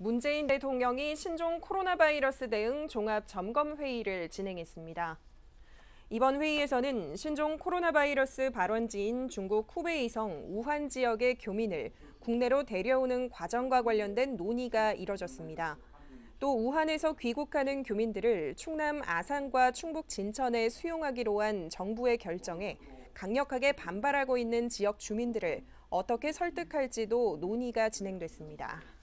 문재인 대통령이 신종 코로나 바이러스 대응 종합 점검 회의를 진행했습니다. 이번 회의에서는 신종 코로나 바이러스 발원지인 중국 후베이성 우한 지역의 교민을 국내로 데려오는 과정과 관련된 논의가 이뤄졌습니다. 또 우한에서 귀국하는 교민들을 충남 아산과 충북 진천에 수용하기로 한 정부의 결정에 강력하게 반발하고 있는 지역 주민들을 어떻게 설득할지도 논의가 진행됐습니다.